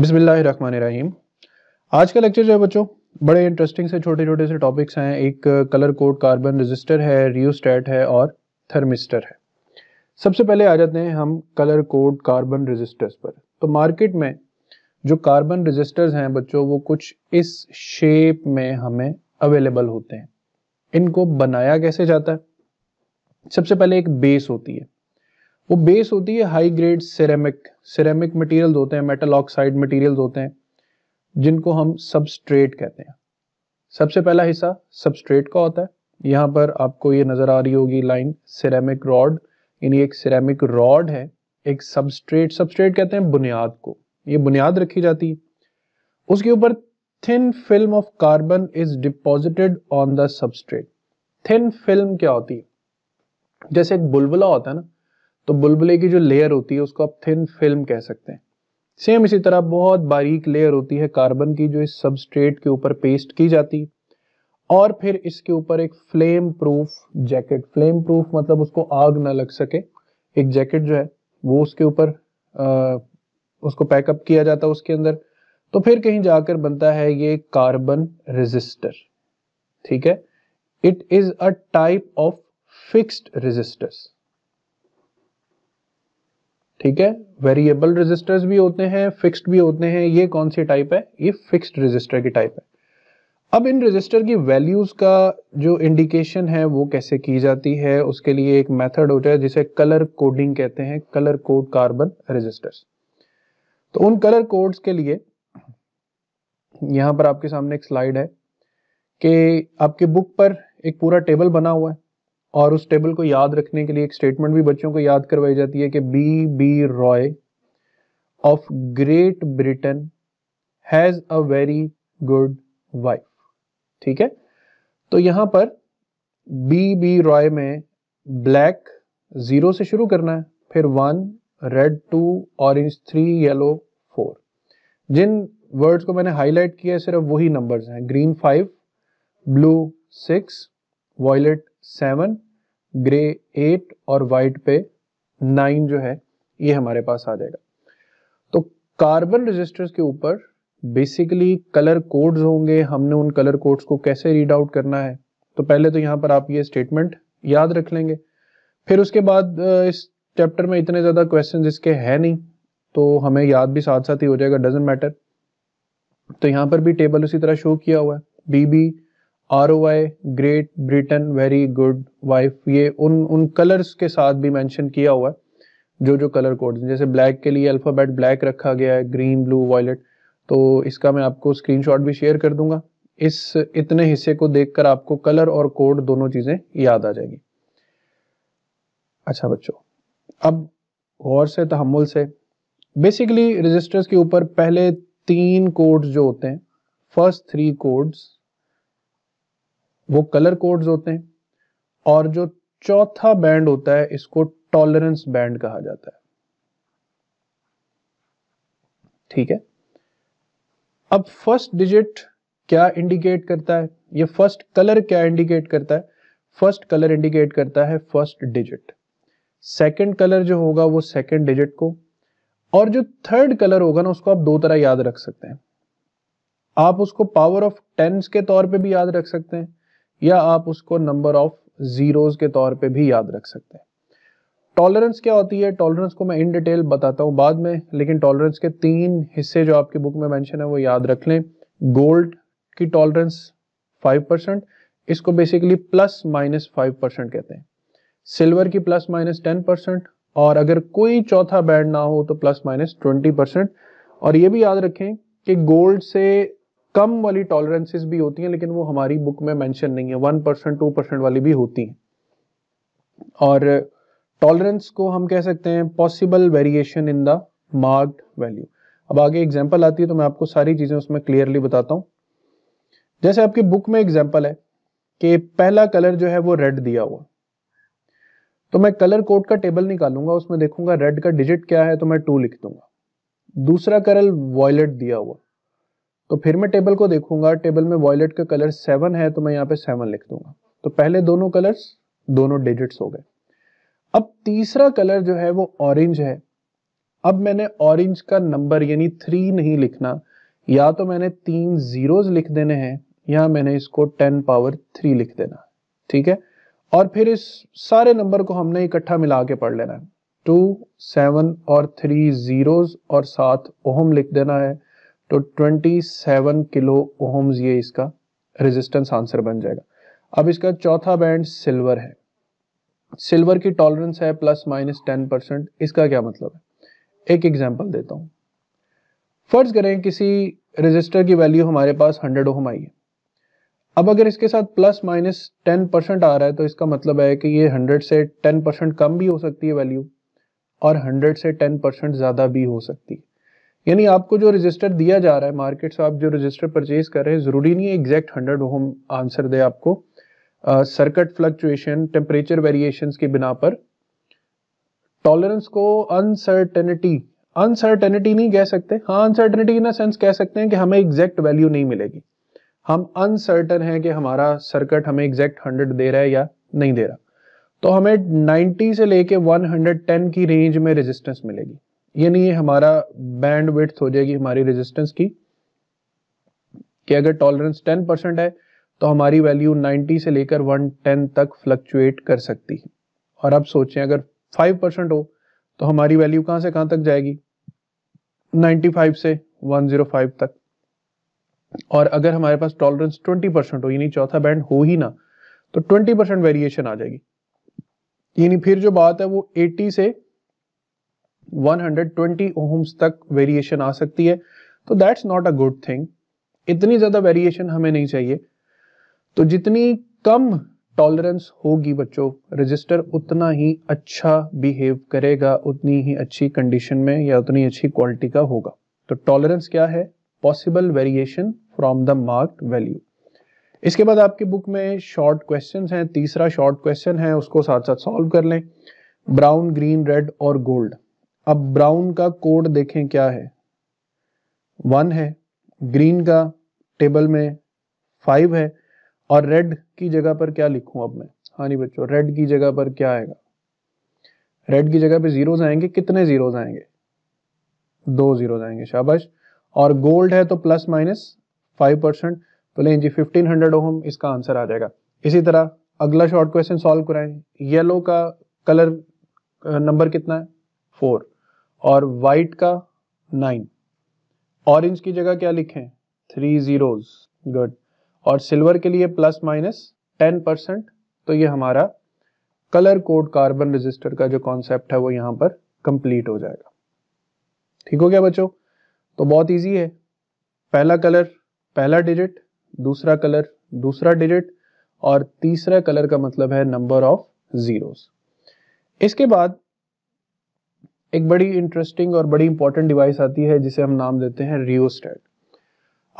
बिसमीम आज का लेक्चर जो है बच्चों बड़े इंटरेस्टिंग से छोटे छोटे से टॉपिक्स हैं एक कलर कोड कार्बन रजिस्टर है रियोस्टेट है और थर्मिस्टर है सबसे पहले आ जाते हैं हम कलर कोड कार्बन रजिस्टर्स पर तो मार्केट में जो कार्बन रजिस्टर्स हैं बच्चों वो कुछ इस शेप में हमें अवेलेबल होते हैं इनको बनाया कैसे जाता है सबसे पहले एक बेस होती है वो बेस होती है high grade ceramic ceramic materials होते हैं मेटल ऑक्साइड मटेरियल्स होते हैं जिनको हम सबस्ट्रेट कहते हैं सबसे पहला हिस्सा सबस्ट्रेट का होता है यहाँ पर आपको ये नज़र आ रही होगी लाइन सिरेमिक रॉड यानी एक सिरेमिक रॉड है एक सबस्ट्रेट सबस्ट्रेट कहते हैं बुनियाद को ये बुनियाद रखी जाती है उसके ऊपर thin film of carbon is deposited on the substrate thin film क्या होती है जैसे एक बुलबुला होता है ना तो बुलबुले की जो लेयर होती है उसको आप थिन फिल्म कह सकते हैं सेम इसी तरह बहुत बारीक लेयर होती है कार्बन की जो इस सबस्ट्रेट के ऊपर पेस्ट की जाती है और फिर इसके ऊपर एक flame proof jacket flame proof मतलब उसको आग ना लग सके एक जैकेट जो है वो उसके ऊपर उसको पैकअप किया जाता है उसके अंदर तो फिर कहीं जाकर बनता है ये कार्बन रेजिस्टर ठीक है it is a type of fixed resistors ठीक है वेरिएबल रजिस्टर भी होते हैं फिक्स्ड भी होते हैं ये कौन सी टाइप है ये फिक्स्ड रजिस्टर की टाइप है अब इन रजिस्टर की वैल्यूज़ का जो इंडिकेशन है वो कैसे की जाती है उसके लिए एक मेथड होता है जिसे कलर कोडिंग कहते हैं कलर कोड कार्बन रजिस्टर्स तो उन कलर कोड्स के लिए यहां पर आपके सामने एक स्लाइड है कि आपके बुक पर एक पूरा टेबल बना हुआ है और उस टेबल को याद रखने के लिए एक स्टेटमेंट भी बच्चों को याद करवाई जाती है कि B B Roy of Great Britain has a very good wife ठीक है तो यहां पर बी बी रॉय में ब्लैक जीरो से शुरू करना है फिर one red two orange three yellow four जिन वर्ड्स को मैंने हाईलाइट किया है सिर्फ वही नंबर्स हैं green five blue six violet seven grey eight और वाइट पे नाइन जो है ये हमारे पास आ जाएगा तो कार्बन रजिस्टर्स के ऊपर बेसिकली कलर कोड्स होंगे हमने उन कलर कोड्स को कैसे रीड आउट करना है तो पहले तो यहाँ पर आप ये स्टेटमेंट याद रख लेंगे फिर उसके बाद इस चैप्टर में इतने ज़्यादा क्वेश्चन इसके है नहीं तो हमें याद भी साथ साथ ही हो जाएगा डजेंट मैटर तो यहाँ पर भी टेबल उसी तरह शो किया हुआ है B B R O I Great Britain very good wife ये उन उन कलर्स के साथ भी मैंशन किया हुआ है जो जो कलर कोड जैसे ब्लैक के लिए अल्फ़ाबेट ब्लैक रखा गया है ग्रीन ब्लू वॉयलेट तो इसका मैं आपको शॉट भी शेयर कर दूंगा इस इतने हिस्से को देखकर आपको कलर और कोड दोनों चीज़ें याद आ जाएगी अच्छा बच्चों अब गौर से तहमुल से बेसिकली रजिस्टर्स के ऊपर पहले तीन कोड्स जो होते हैं फर्स्ट थ्री कोड्स वो कलर कोड्स होते हैं और जो चौथा बैंड होता है इसको टॉलरेंस बैंड कहा जाता है ठीक है अब फर्स्ट डिजिट क्या इंडिकेट करता है ये फर्स्ट कलर क्या इंडिकेट करता है फर्स्ट कलर इंडिकेट करता है फर्स्ट डिजिट सेकंड कलर जो होगा वो सेकंड डिजिट को और जो थर्ड कलर होगा ना उसको आप दो तरह याद रख सकते हैं आप उसको पावर ऑफ टेंस के तौर पे भी याद रख सकते हैं या आप उसको नंबर ऑफ जीरोज के तौर पे भी याद रख सकते हैं टॉलरेंस क्या होती है टॉलरेंस को मैं इन डिटेल बताता हूँ बाद में लेकिन टॉलरेंस के तीन हिस्से जो आपकी बुक में मेंशन है वो याद रख लें गोल्ड की टॉलरेंस फाइव परसेंट इसको basically plus minus five percent कहते हैं सिल्वर की प्लस माइनस टेन परसेंट और अगर कोई चौथा बैंड ना हो तो प्लस माइनस ट्वेंटी परसेंट और ये भी याद रखें कि गोल्ड से कम वाली टॉलरेंसेस भी होती हैं लेकिन वो हमारी बुक में मेंशन नहीं है वन परसेंट टू परसेंट वाली भी होती हैं और टॉलरेंस को हम कह सकते हैं possible variation in the marked value अब आगे एग्जाम्पल आती है तो मैं आपको सारी चीज़ें उसमें क्लियरली बताता हूँ जैसे आपकी बुक में एग्जाम्पल है कि पहला कलर जो है वो रेड दिया हुआ तो मैं कलर कोड का टेबल निकालूंगा उसमें देखूंगा रेड का डिजिट क्या है तो मैं टू लिख दूंगा दूसरा कलर वॉयलेट दिया हुआ तो फिर मैं टेबल को देखूंगा टेबल में वॉयलेट का कलर सेवन है तो मैं यहाँ पे सेवन लिख दूंगा तो पहले दोनों कलर्स दोनों डिजिट्स हो गए अब तीसरा कलर जो है वो ऑरेंज है अब मैंने ऑरेंज का नंबर यानी थ्री नहीं लिखना या तो मैंने तीन जीरोज लिख देने हैं या मैंने इसको टेन पावर थ्री लिख देना ठीक है और फिर इस सारे नंबर को हमने इकट्ठा मिला के पढ़ लेना है टू सेवन और थ्री जीरोज और सात ओहम लिख देना है तो 27 किलो ओम्स ये इसका रेजिस्टेंस आंसर बन जाएगा अब इसका चौथा बैंड सिल्वर है सिल्वर की टॉलरेंस है प्लस माइनस टेन परसेंट इसका क्या मतलब है एक एग्जाम्पल देता हूं फर्ज करें किसी रजिस्टर की वैल्यू हमारे पास हंड्रेड ओम आई है अब अगर इसके साथ प्लस माइनस टेन परसेंट आ रहा है तो इसका मतलब है कि ये हंड्रेड से टेन परसेंट कम भी हो सकती है वैल्यू और हंड्रेड से टेन परसेंट ज़्यादा भी हो सकती है यानी आपको जो रजिस्टर दिया जा रहा है मार्केट से आप जो रजिस्टर परचेज कर रहे हैं ज़रूरी नहीं है एग्जैक्ट हंड्रेड होम आंसर दे आपको सर्कट फ्लक्चुएशन टेम्परेचर वेरिएशन के बिना पर टॉलरेंस को अनसर्टेनिटी अनसर्टेनिटी नहीं कह सकते हाँ अनसर्टेनिटी इन सेंस कह सकते हैं कि हमें एग्जैक्ट वैल्यू नहीं मिलेगी हम अनसर्टन हैं कि हमारा सर्कट हमें एग्जैक्ट हंड्रेड दे रहा है या नहीं दे रहा तो हमें 90 से लेके 110 की रेंज में रेजिस्टेंस मिलेगी यानी ये हमारा बैंड विथ हो जाएगी हमारी रेजिस्टेंस की कि अगर टॉलरेंस 10 परसेंट है तो हमारी वैल्यू 90 से लेकर 110 तक फ्लक्चुएट कर सकती है और अब सोचें अगर 5 परसेंट हो तो हमारी वैल्यू कहां से कहां तक जाएगी 95 से 105 तक और अगर हमारे पास टॉलरेंस 20 परसेंट हो यानी चौथा बैंड हो ही ना तो 20 परसेंट वेरिएशन आ जाएगी यानी फिर जो बात है वो 80 से 120 ओम्स तक वेरिएशन आ सकती है तो that's not a good thing इतनी ज़्यादा वेरिएशन हमें नहीं चाहिए तो जितनी कम टॉलरेंस होगी बच्चों रजिस्टर उतना ही अच्छा बिहेव करेगा उतनी ही अच्छी कंडीशन में या उतनी अच्छी क्वालिटी का होगा तो टॉलरेंस क्या है possible variation from the mark value इसके बाद आपके बुक में शॉर्ट क्वेश्चंस हैं तीसरा शॉर्ट क्वेश्चन है उसको साथ साथ सॉल्व कर लें ब्राउन ग्रीन रेड और गोल्ड अब ब्राउन का कोड देखें क्या है वन है ग्रीन का टेबल में फाइव है और रेड की जगह पर क्या लिखूं अब मैं हाँ नहीं बच्चों रेड की जगह पर क्या आएगा रेड की जगह पे जीरोज आएंगे कितने जीरोज आएंगे दो जीरोज आएंगे शाबाश और गोल्ड है तो प्लस माइनस फाइव परसेंट तो लें जी फिफ्टीन हंड्रेड ओम इसका आंसर आ जाएगा इसी तरह अगला शॉर्ट क्वेश्चन सॉल्व कराएं येलो का कलर नंबर कितना है फोर और वाइट का नाइन ऑरेंज की जगह क्या लिखें थ्री जीरोज गुड और सिल्वर के लिए प्लस माइनस टेन परसेंट तो ये हमारा कलर कोड कार्बन रजिस्टर का जो कॉन्सेप्ट है वो यहां पर कंप्लीट हो जाएगा ठीक हो गया बच्चों तो बहुत इजी है पहला कलर पहला डिजिट दूसरा कलर दूसरा डिजिट और तीसरा कलर का मतलब है नंबर ऑफ जीरोस इसके बाद एक बड़ी इंटरेस्टिंग और बड़ी इंपॉर्टेंट डिवाइस आती है जिसे हम नाम देते हैं रियोस्टैट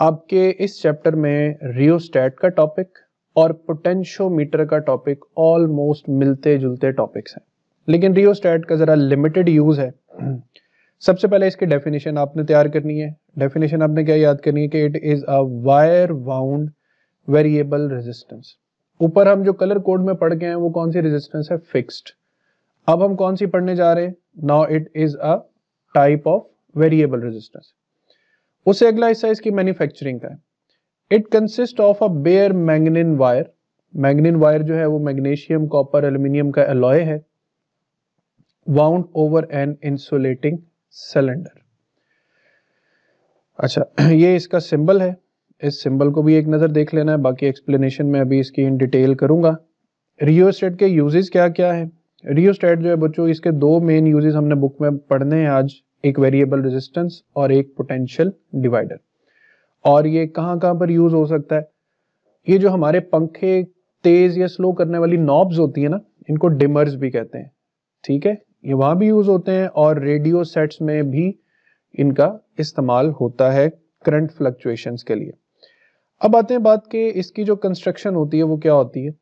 आपके इस चैप्टर में रियोस्टैट का टॉपिक और पोटेंशियोमीटर का टॉपिक ऑलमोस्ट मिलते जुलते टॉपिक्स हैं लेकिन रियोस्टैट का ज़रा लिमिटेड यूज़ है सबसे पहले इसकी डेफिनेशन आपने तैयार करनी है डेफिनेशन आपने क्या याद करनी है कि it is a wire wound variable resistance ऊपर हम जो कलर कोड में पढ़ गए हैं वो कौन सी रेजिस्टेंस है फिक्स्ड अब हम कौन सी पढ़ने जा रहे हैं now it is a type of variable resistance उससे अगला हिस्सा इसकी मैन्युफैक्चरिंग का है it consist of a bare manganin wire manganin wire जो है वो मैग्नेशियम कॉपर एल्यूमिनियम का एलॉय है wound over an insulating cylinder अच्छा ये इसका सिंबल है इस सिंबल को भी एक नज़र देख लेना है बाकी एक्सप्लेनेशन में अभी इसकी इन डिटेल करूंगा रियोस्टेट के यूजेस क्या क्या है रियोस्टेट जो है बच्चों इसके दो मेन यूजेस हमने बुक में पढ़ने हैं आज एक वेरिएबल रेजिस्टेंस और एक पोटेंशियल डिवाइडर और ये कहाँ कहाँ पर यूज हो सकता है ये जो हमारे पंखे तेज या स्लो करने वाली नॉब्स होती है ना इनको डिमर्स भी कहते हैं ठीक है ये वहां भी यूज होते हैं और रेडियो सेट्स में भी इनका इस्तेमाल होता है करंट फ्लक्चुएशंस के लिए अब आते हैं बात के इसकी जो कंस्ट्रक्शन होती है वो क्या होती है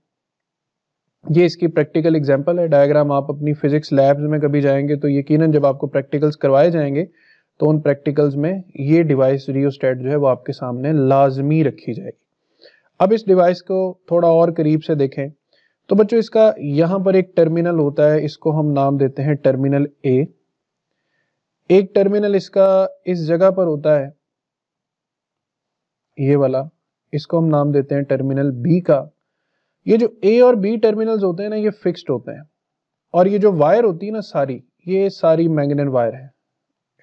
ये इसकी प्रैक्टिकल एग्जाम्पल है डायग्राम आप अपनी फिजिक्स लैब्स में कभी जाएंगे तो यकीनन जब आपको प्रैक्टिकल्स करवाए जाएंगे तो उन प्रैक्टिकल्स में ये डिवाइस रियोस्टेट जो है वो आपके सामने लाजमी रखी जाएगी अब इस डिवाइस को थोड़ा और करीब से देखें तो बच्चों इसका यहाँ पर एक टर्मिनल होता है इसको हम नाम देते हैं टर्मिनल ए एक टर्मिनल इसका इस जगह पर होता है ये वाला इसको हम नाम देते हैं टर्मिनल बी का ये जो ए और बी टर्मिनल्स होते हैं ना ये फिक्स्ड होते हैं और ये जो वायर होती है ना सारी ये सारी मैग्नेट वायर है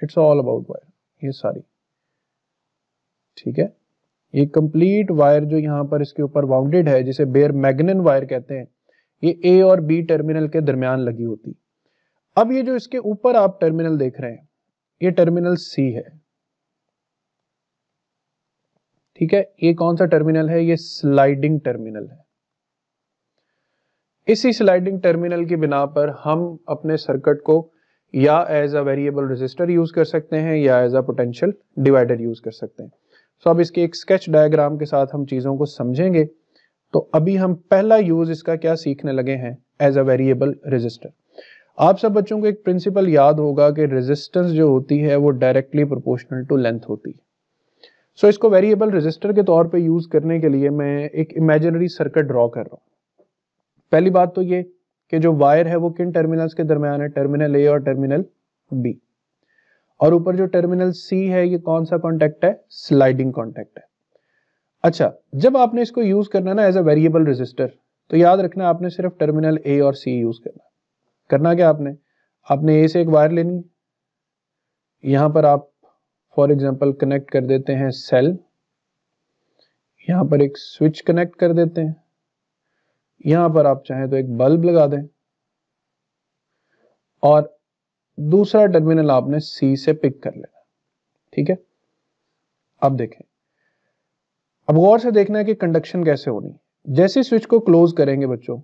इट्स ऑल अबाउट वायर ये सारी ठीक है ये कंप्लीट वायर जो यहाँ पर इसके ऊपर वाउंडेड है जिसे बेयर मैग्नेन वायर कहते हैं ये ए और बी टर्मिनल के दरमियान लगी होती अब ये जो इसके ऊपर आप टर्मिनल देख रहे हैं ये टर्मिनल सी है ठीक है ये कौन सा टर्मिनल है ये स्लाइडिंग टर्मिनल है इसी स्लाइडिंग टर्मिनल की बिना पर हम अपने सर्किट को या as a variable resistor use कर सकते हैं या as a potential divider use कर सकते हैं सो so, अब इसके एक स्केच डायग्राम के साथ हम चीज़ों को समझेंगे तो अभी हम पहला यूज इसका क्या सीखने लगे हैं एज अ वेरिएबल रजिस्टर आप सब बच्चों को एक प्रिंसिपल याद होगा कि रेजिस्टेंस जो होती है वो डायरेक्टली प्रोपोर्शनल टू लेंथ होती है सो so, इसको वेरिएबल रजिस्टर के तौर पे यूज करने के लिए मैं एक इमेजिनरी सर्किट ड्रॉ कर रहा हूँ पहली बात तो ये कि जो वायर है वो किन टर्मिनल्स के दरमियान है टर्मिनल ए और टर्मिनल बी और ऊपर जो टर्मिनल सी है ये कौन सा कॉन्टेक्ट है स्लाइडिंग कॉन्टेक्ट है अच्छा जब आपने इसको यूज करना ना एज अ वेरिएबल रजिस्टर तो याद रखना आपने सिर्फ टर्मिनल ए और सी यूज करना करना क्या आपने आपने ए से एक वायर लेनी यहां पर आप फॉर एग्जाम्पल कनेक्ट कर देते हैं सेल यहाँ पर एक स्विच कनेक्ट कर देते हैं यहां पर आप चाहें तो एक बल्ब लगा दें और दूसरा टर्मिनल आपने सी से पिक कर लेना ठीक है अब देखें अब गौर से देखना है कि कंडक्शन कैसे होनी है जैसे स्विच को क्लोज करेंगे बच्चों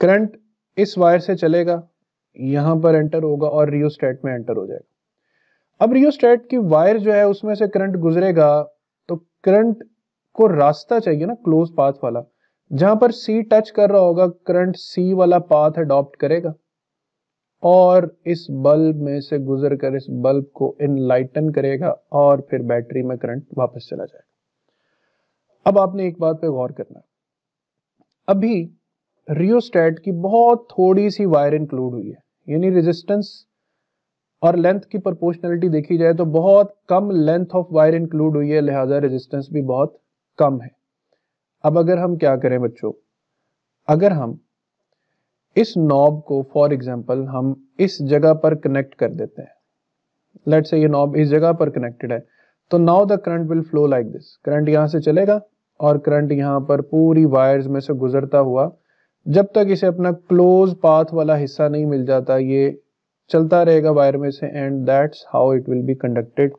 करंट इस वायर से चलेगा यहां पर एंटर होगा और रियोस्टेट में एंटर हो जाएगा अब रियोस्टेट की वायर जो है उसमें से करंट गुजरेगा तो करंट को रास्ता चाहिए ना क्लोज पाथ वाला जहां पर सी टच कर रहा होगा करंट सी वाला पाथ अडॉप्ट करेगा और इस बल्ब में से गुजर कर इस बल्ब को इनलाइटन करेगा और फिर बैटरी में करंट वापस चला जाएगा अब आपने एक बात पे गौर करना अभी रियोस्टेट की बहुत थोड़ी सी वायर इंक्लूड हुई है यानी रेजिस्टेंस और लेंथ की प्रोपोर्शनलिटी देखी जाए तो बहुत कम लेंथ ऑफ वायर इंक्लूड हुई है लिहाजा रेजिस्टेंस भी बहुत कम है अब अगर हम क्या करें बच्चों अगर हम इस नॉब को फॉर एग्जाम्पल हम इस जगह पर कनेक्ट कर देते हैं लेट से ये नॉब इस जगह पर कनेक्टेड है तो now the current will flow like this current यहां से चलेगा और करंट यहां पर पूरी वायर्स में से गुजरता हुआ जब तक इसे अपना क्लोज पाथ वाला हिस्सा नहीं मिल जाता ये चलता रहेगा वायर में से and that's how it will be conducted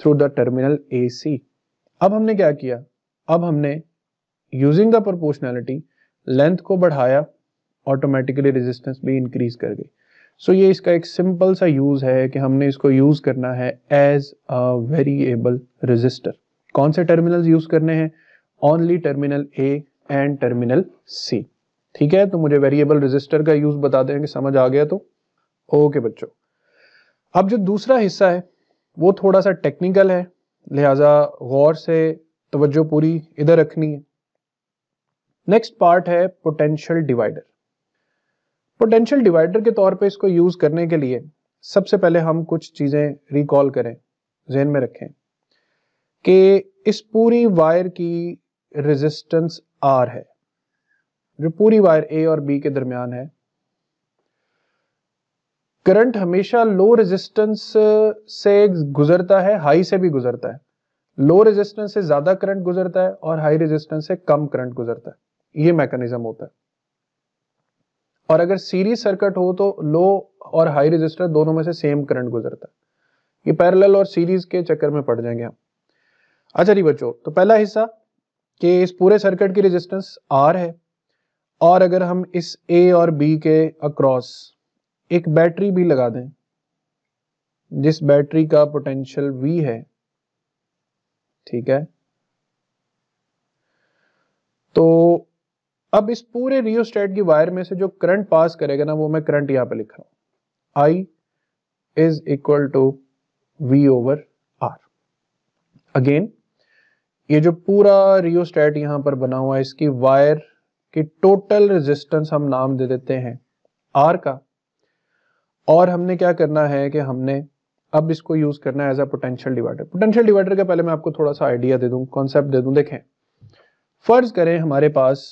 through the terminal A अब हमने क्या किया अब हमने यूजिंग द प्रोपोर्शनैलिटी लेंथ को बढ़ाया ऑटोमेटिकली रेजिस्टेंस भी इंक्रीज कर गई सो so, ये इसका एक सिंपल सा यूज है कि हमने इसको यूज करना है एज अ वेरिएबल रेजिस्टर कौन से टर्मिनल यूज करने हैं only terminal A and terminal C ठीक है तो मुझे वेरिएबल रेजिस्टर का यूज बता दें कि समझ आ गया तो ओके okay, बच्चों अब जो दूसरा हिस्सा है वो थोड़ा सा टेक्निकल है लिहाजा गौर से तवज्जो पूरी इधर रखनी है नेक्स्ट पार्ट है पोटेंशियल डिवाइडर पोटेंशियल डिवाइडर के तौर पे इसको यूज करने के लिए सबसे पहले हम कुछ चीजें रिकॉल करें जहन में रखें कि इस पूरी वायर की रेजिस्टेंस आर है जो पूरी वायर ए और बी के दरमियान है करंट हमेशा लो रेजिस्टेंस से गुजरता है हाई से भी गुजरता है लो रेजिस्टेंस से ज्यादा करंट गुजरता है और हाई रेजिस्टेंस से कम करंट गुजरता है ये मैकेनिज्म होता है और अगर सीरीज सर्किट हो तो लो और हाई रेजिस्टर दोनों में से सेम करंट गुजरता है ये पैरेलल और सीरीज के चक्कर में पड़ जाएंगे हम अच्छा जी बच्चों तो पहला हिस्सा कि इस पूरे सर्किट की रेजिस्टेंस आर है और अगर हम इस ए और बी के अक्रॉस एक बैटरी भी लगा दें जिस बैटरी का पोटेंशियल वी है ठीक है तो अब इस पूरे रियोस्टेट की वायर में से जो करंट पास करेगा ना वो मैं करंट यहां पे लिख रहा हूं I is equal to V over R again ये जो पूरा रियोस्टेट यहां पर बना हुआ है इसकी वायर की टोटल रेजिस्टेंस हम नाम दे देते हैं आर का और हमने क्या करना है कि हमने अब इसको यूज करना है as a potential divider potential divider का पहले मैं आपको थोड़ा सा आइडिया दे दूं कॉन्सेप्ट दे दूं देखें फर्ज करें हमारे पास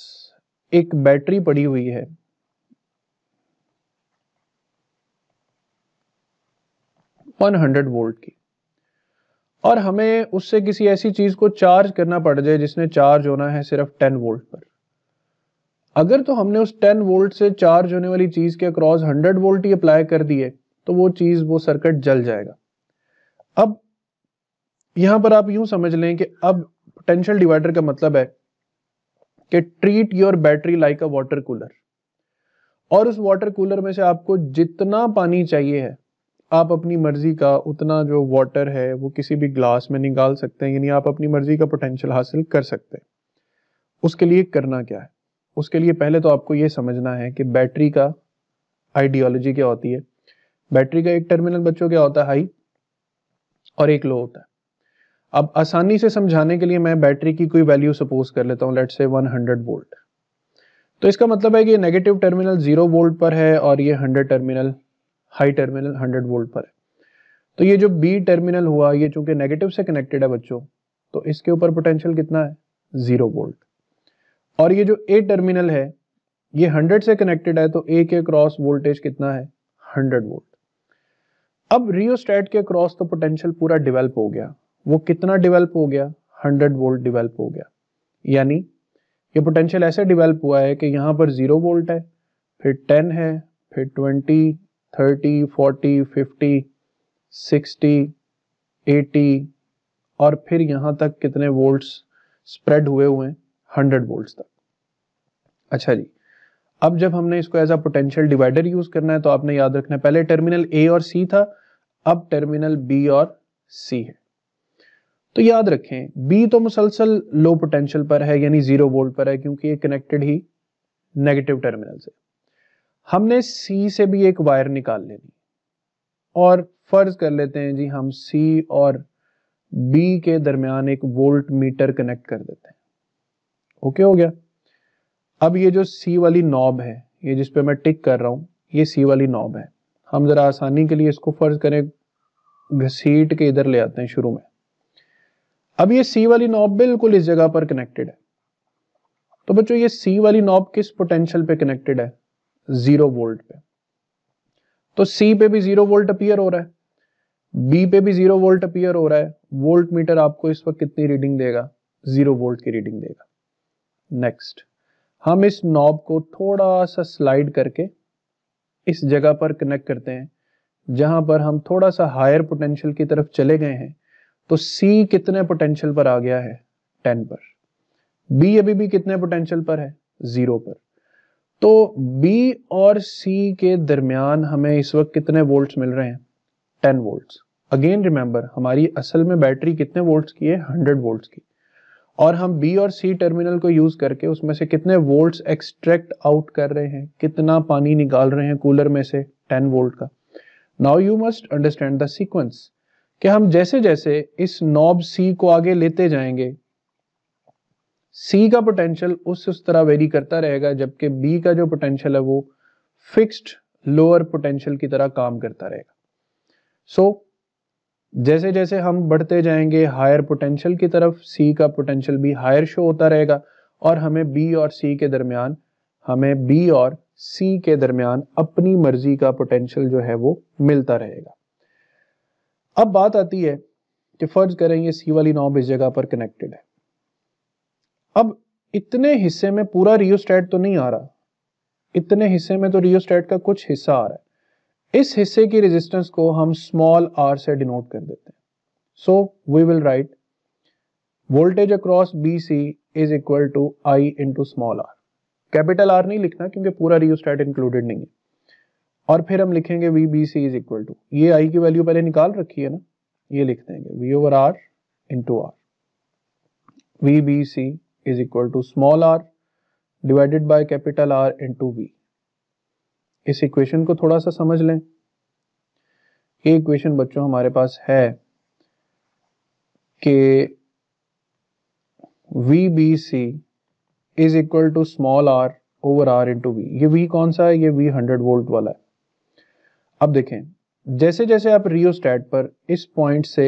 एक बैटरी पड़ी हुई है वन हंड्रेड वोल्ट की और हमें उससे किसी ऐसी चीज को चार्ज करना पड़ जाए जिसने चार्ज होना है सिर्फ टेन वोल्ट पर अगर तो हमने उस टेन वोल्ट से चार्ज होने वाली चीज के अक्रॉस हंड्रेड वोल्ट ही अप्लाई कर दिए तो वो चीज वो सर्किट जल जाएगा अब यहां पर आप यूं समझ लें कि अब पोटेंशियल डिवाइडर का मतलब है कि treat your battery like a water cooler और उस वाटर कूलर में से आपको जितना पानी चाहिए है आप अपनी मर्जी का उतना जो वाटर है वो किसी भी ग्लास में निकाल सकते हैं यानी आप अपनी मर्जी का पोटेंशियल हासिल कर सकते हैं उसके लिए करना क्या है उसके लिए पहले तो आपको ये समझना है कि बैटरी का आइडियोलॉजी क्या होती है बैटरी का एक टर्मिनल बच्चों क्या होता है हाई और एक लो होता है अब आसानी से समझाने के लिए मैं बैटरी की कोई वैल्यू सपोज कर लेता हूँ लेट से 100 वोल्ट तो इसका मतलब है कि ये नेगेटिव टर्मिनल जीरो वोल्ट पर है और ये hundred terminal high terminal hundred volt पर है तो ये जो बी टर्मिनल हुआ ये चूंकि नेगेटिव से कनेक्टेड है बच्चों तो इसके ऊपर पोटेंशियल कितना है जीरो वोल्ट और ये जो ए टर्मिनल है ये हंड्रेड से कनेक्टेड है तो ए के क्रॉस वोल्टेज कितना है हंड्रेड वोल्ट अब रियोस्टेट के क्रॉस तो पोटेंशियल पूरा डिवेल्प हो गया वो कितना डिवेल्प हो गया 100 वोल्ट डिवेल्प हो गया यानी ये पोटेंशियल ऐसे डिवेल्प हुआ है कि यहाँ पर जीरो वोल्ट है फिर 10 है फिर 20, 30, 40, 50, 60, 80 और फिर यहाँ तक कितने वोल्ट्स स्प्रेड हुए हुए हैं हंड्रेड वोल्ट तक अच्छा जी अब जब हमने इसको as a potential divider use करना है तो आपने याद रखना पहले टर्मिनल ए और सी था अब टर्मिनल बी और सी है तो याद रखें बी तो मुसलसल लो पोटेंशियल पर है यानी जीरो वोल्ट पर है क्योंकि ये कनेक्टेड ही नेगेटिव टर्मिनल से हमने सी से भी एक वायर निकाल लेनी और फर्ज कर लेते हैं जी हम सी और बी के दरमियान एक वोल्ट मीटर कनेक्ट कर देते हैं ओके हो गया अब ये जो सी वाली नॉब है ये जिस पे मैं टिक कर रहा हूं ये सी वाली नॉब है हम जरा आसानी के लिए इसको फर्ज करें घसीट के इधर ले आते हैं शुरू में अब ये सी वाली नॉब बिल्कुल इस जगह पर कनेक्टेड है तो बच्चों ये सी वाली नॉब किस पोटेंशियल पे कनेक्टेड है जीरो वोल्ट पे तो सी पे भी जीरो वोल्ट अपियर हो रहा है बी पे भी जीरो वोल्ट अपियर हो रहा है वोल्ट मीटर आपको इस वक्त कितनी रीडिंग देगा जीरो वोल्ट की रीडिंग देगा नेक्स्ट हम इस नॉब को थोड़ा सा स्लाइड करके इस जगह पर कनेक्ट करते हैं जहां पर हम थोड़ा सा हायर पोटेंशियल की तरफ चले गए हैं तो C कितने पोटेंशियल पर आ गया है 10 पर B अभी भी कितने पोटेंशियल पर है जीरो पर तो B और C के दरमियान हमें इस वक्त कितने वोल्ट्स मिल रहे हैं टेन वोल्ट्स अगेन रिमेंबर हमारी असल में बैटरी कितने वोल्ट्स की है हंड्रेड वोल्ट्स की और हम बी और सी टर्मिनल को यूज करके उसमें से कितने वोल्ट्स एक्सट्रैक्ट आउट कर रहे हैं कितना पानी निकाल रहे हैं कूलर में से टेन वोल्ट का now you must understand the sequence कि हम जैसे जैसे इस नॉब सी को आगे लेते जाएंगे सी का पोटेंशियल उस उस तरह वेरी करता रहेगा जबकि बी का जो पोटेंशियल है वो फिक्स्ड लोअर पोटेंशियल की तरह काम करता रहेगा सो so, जैसे जैसे हम बढ़ते जाएंगे हायर पोटेंशियल की तरफ सी का पोटेंशियल भी हायर शो होता रहेगा और हमें बी और सी के दरमियान हमें बी और सी के दरमियान अपनी मर्जी का पोटेंशियल जो है वो मिलता रहेगा अब बात आती है कि फर्ज करें ये सी वाली नॉब इस जगह पर कनेक्टेड है अब इतने हिस्से में पूरा रियोस्टेट तो नहीं आ रहा इतने हिस्से में तो रियोस्टेट का कुछ हिस्सा आ रहा है इस हिस्से की रेजिस्टेंस को हम स्मॉल आर से डिनोट कर देते हैं so we will write voltage across B C is equal to I into small R capital R नहीं लिखना क्योंकि पूरा रियोस्टेट इंक्लूडेड नहीं है और फिर हम लिखेंगे V B C is equal to ये आई की वैल्यू पहले निकाल रखी है ना ये लिख देंगे V over R into R V B C is equal to small R divided by capital R into V इस इक्वेशन को थोड़ा सा समझ लें ये इक्वेशन बच्चों हमारे पास है कि V B C is equal to small R over R into V ये वी कौन सा है ये वी हंड्रेड वोल्ट वाला है अब देखें जैसे जैसे आप रियोस्टैट पर इस पॉइंट से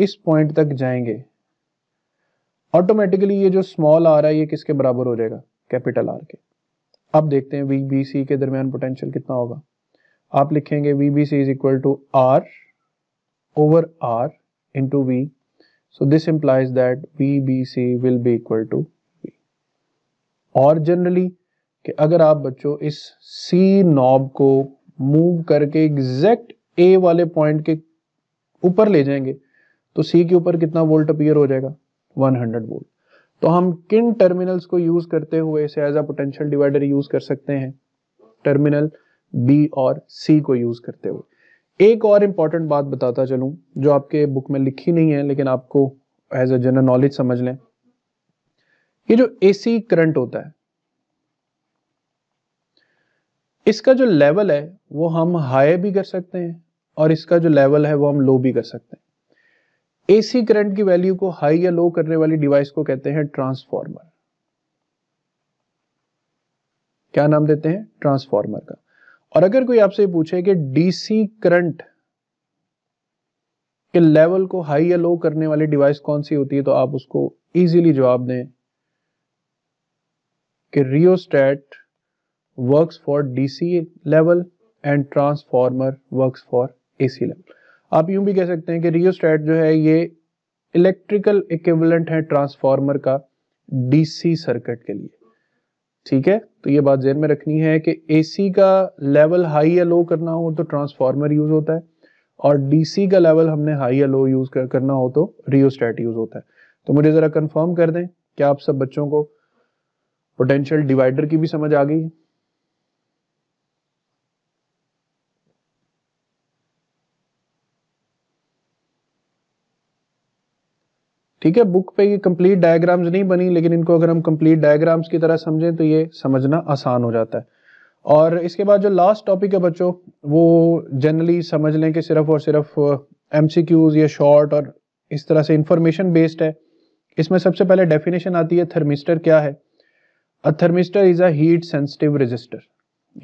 इस पॉइंट तक जाएंगे ऑटोमेटिकली ये जो स्मॉल आ रहा है ये किसके बराबर हो जाएगा कैपिटल आर के अब देखते हैं वी बी सी के दरमियान पोटेंशियल कितना होगा आप लिखेंगे V B C is equal to R over R into V so this implies that V B C will be equal to V और जनरली कि अगर आप बच्चों इस सी नॉब को मूव करके एग्जैक्ट ए वाले पॉइंट के ऊपर ले जाएंगे तो सी के ऊपर कितना वोल्ट अपियर हो जाएगा 100 वोल्ट तो हम किन टर्मिनल्स को यूज करते हुए इसे as a potential divider use कर सकते हैं टर्मिनल बी और सी को यूज करते हुए एक और इंपॉर्टेंट बात बताता चलूं जो आपके बुक में लिखी नहीं है लेकिन आपको एज अ जनरल नॉलेज समझ लें ये जो एसी करंट होता है इसका जो लेवल है वो हम हाई भी कर सकते हैं और इसका जो लेवल है वो हम लो भी कर सकते हैं एसी करंट की वैल्यू को हाई या लो करने वाली डिवाइस को कहते हैं ट्रांसफॉर्मर क्या नाम देते हैं ट्रांसफॉर्मर का और अगर कोई आपसे पूछे कि डीसी करंट के लेवल को हाई या लो करने वाली डिवाइस कौन सी होती है तो आप उसको इजीली जवाब दें कि rheostat works for DC level and transformer works for AC level आप यूं भी कह सकते हैं कि रियोस्टेट जो है ये इलेक्ट्रिकल इक्विवेलेंट है ट्रांसफार्मर का डीसी सर्किट के लिए ठीक है तो ये बात जेहन में रखनी है कि एसी का लेवल हाई या लो करना हो तो ट्रांसफार्मर यूज होता है और डीसी का लेवल हमने हाई या लो यूज कर, करना हो तो रियोस्टैट यूज होता है तो मुझे जरा कंफर्म कर दें क्या आप सब बच्चों को पोटेंशियल डिवाइडर की भी समझ आ गई है ठीक है बुक पे ये कंप्लीट डायग्राम्स नहीं बनी लेकिन इनको अगर हम कंप्लीट डायग्राम्स की तरह समझें तो ये समझना आसान हो जाता है और इसके बाद जो लास्ट टॉपिक है बच्चों वो जनरली समझ लें कि सिर्फ और सिर्फ एम या शॉर्ट और इस तरह से इंफॉर्मेशन बेस्ड है इसमें सबसे पहले डेफिनेशन आती है थर्मिस्टर क्या है a thermistor is a heat sensitive resistor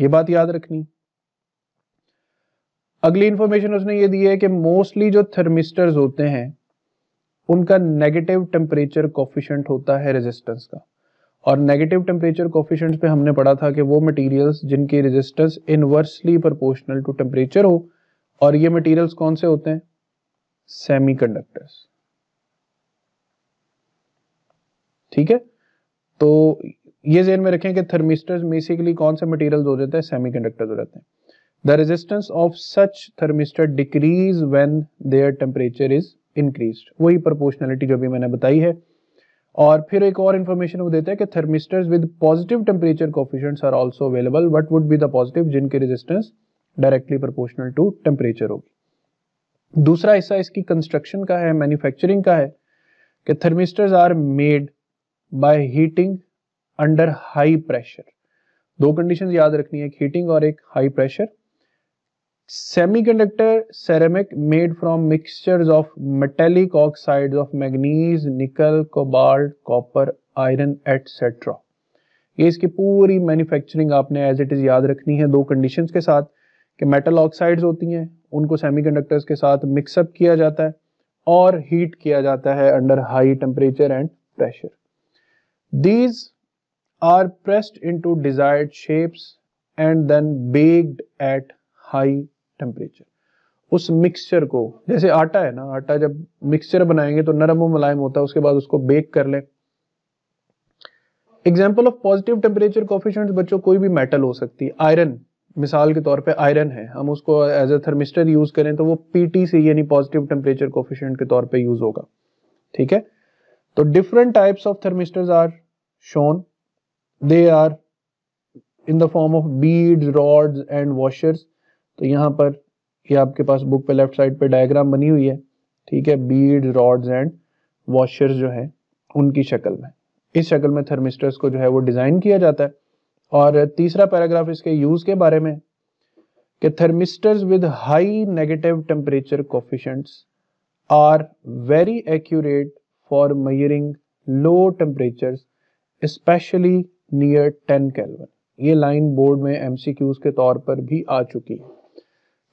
ये बात याद रखनी अगली इंफॉर्मेशन उसने ये दी है कि मोस्टली जो थर्मिस्टर्स होते हैं उनका नेगेटिव टेम्परेचर कॉफिशेंट होता है रेजिस्टेंस का और नेगेटिव टेम्परेचर कॉफिशेंट पे हमने पढ़ा था कि वो मटेरियल्स जिनके resistance inversely proportional to temperature हो और ये मटेरियल्स कौन से होते हैं सेमीकंडक्टर्स ठीक है तो ये जेन में रखें कि थर्मिस्टर्स बेसिकली कौन से मटेरियल्स हो जाते हैं सेमीकंडक्टर्स हो जाते हैं the resistance of such thermistor decrease when their temperature is increase वही प्रोपोर्शनैलिटी जो भी मैंने बताई है और फिर एक और इन्फॉर्मेशन वो देते हैं कि thermistors with positive temperature coefficients are also available what would be the positive जिनके resistance directly proportional to temperature होगी दूसरा हिस्सा इसकी कंस्ट्रक्शन का है मैन्युफैक्चरिंग का है कि thermistors are made by heating under high pressure दो कंडीशंस याद रखनी है एक हीटिंग और एक high pressure semiconductor ceramic made from mixtures of metallic oxides of manganese nickel cobalt, copper iron etcetera ये इसकी पूरी मैन्युफैक्चरिंग आपने एज इट इज़ याद रखनी है दो कंडीशंस के साथ कि मेटल ऑक्साइड्स होती हैं उनको सेमीकंडक्टर्स के साथ मिक्सअप किया जाता है और हीट किया जाता है under high temperature and pressure these are pressed to desired shapes and then baked at high temperature उस मिक्सचर को जैसे आटा है ना आटा जब मिक्सचर बनाएंगे तो नरम और मुलायम होता है उसके बाद उसको बेक कर ले example of positive temperature coefficient बच्चों कोई भी मेटल हो सकती है आयरन मिसाल के तौर पे आयरन है हम उसको एज ए थर्मिस्टर यूज करें तो वो पीटी से यानी पॉजिटिव टेम्परेचर कॉफिशेंट के तौर पे यूज होगा ठीक है तो different types of thermistors are shown they are in the form of bead rods and washers तो यहाँ पर ये आपके पास बुक पे लेफ्ट साइड पे डायग्राम बनी हुई है ठीक है बीड रॉड्स एंड वॉशर्स जो है उनकी शक्ल में इस शक्ल में थर्मिस्टर्स को जो है वो डिज़ाइन किया जाता है और तीसरा पैराग्राफ इसके यूज़ के बारे में कि thermistors with high negative temperature coefficients are very accurate for measuring low temperature especially near ten kelvin ये लाइन बोर्ड में एमसीक्यूज के तौर पर भी आ चुकी है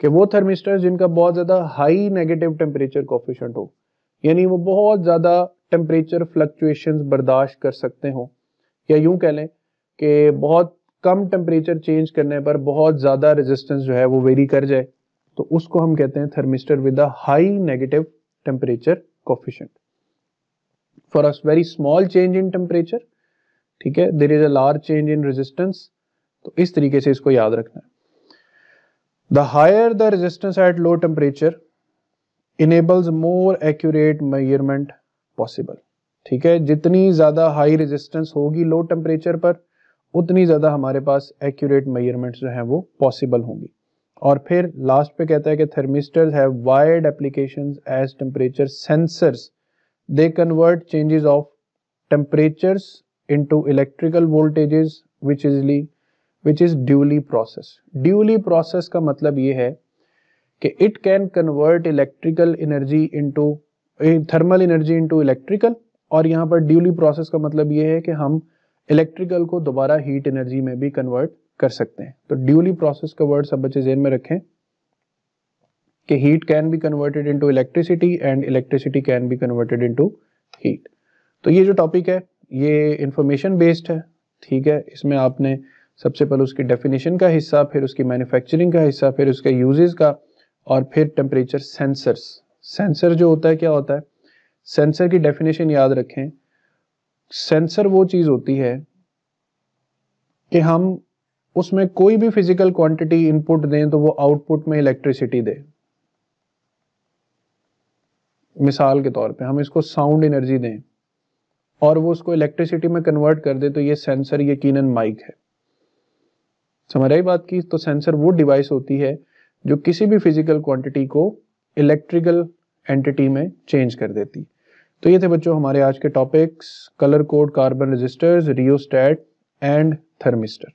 कि वो थर्मिस्टर जिनका बहुत ज़्यादा हाई नेगेटिव टेम्परेचर कॉफिशेंट हो यानी वो बहुत ज़्यादा टेम्परेचर फ्लक्चुएशन बर्दाश्त कर सकते हो या यूं कह लें कि बहुत कम टेम्परेचर चेंज करने पर बहुत ज़्यादा रेजिस्टेंस जो है वो वेरी कर जाए तो उसको हम कहते हैं thermistor with a high negative temperature coefficient for a very small change in temperature ठीक है there is a large change in resistance तो इस तरीके से इसको याद रखना है The higher the resistance at low temperature enables more accurate measurement possible. ठीक है जितनी ज़्यादा हाई रेजिस्टेंस होगी लो टेम्परेचर पर उतनी ज़्यादा हमारे पास एक्यूरेट मेजरमेंट जो है वो पॉसिबल होंगी और फिर लास्ट पे कहता है कि thermistors have wide applications as temperature sensors they convert changes of temperatures into electrical voltages which easily which is duly process duly process का मतलब ये है कि it can convert electrical energy into thermal energy into electrical और यहाँ पर duly process का मतलब ये है कि हम इलेक्ट्रिकल को दोबारा हीट एनर्जी में भी कन्वर्ट कर सकते हैं तो ड्यूली प्रोसेस का वर्ड सब बच्चे जेन में रखें कि heat can be converted into electricity and electricity can be converted into heat तो ये जो टॉपिक है ये इंफॉर्मेशन बेस्ड है ठीक है इसमें आपने सबसे पहले उसकी डेफिनेशन का हिस्सा फिर उसकी मैन्युफैक्चरिंग का हिस्सा फिर उसके यूजेस का और फिर टेम्परेचर सेंसर्स सेंसर जो होता है क्या होता है सेंसर की डेफिनेशन याद रखें सेंसर वो चीज़ होती है कि हम उसमें कोई भी फिजिकल क्वांटिटी इनपुट दें तो वो आउटपुट में इलेक्ट्रिसिटी दे मिसाल के तौर पे हम इसको साउंड एनर्जी दें और वो उसको इलेक्ट्रिसिटी में कन्वर्ट कर दे तो ये सेंसर यकीनन माइक है समझ बात की तो सेंसर वो डिवाइस होती है जो किसी भी फिजिकल क्वांटिटी को इलेक्ट्रिकल एंटिटी में चेंज कर देती तो ये थे बच्चों हमारे आज के topics colour code carbon resistors rheostat and thermistor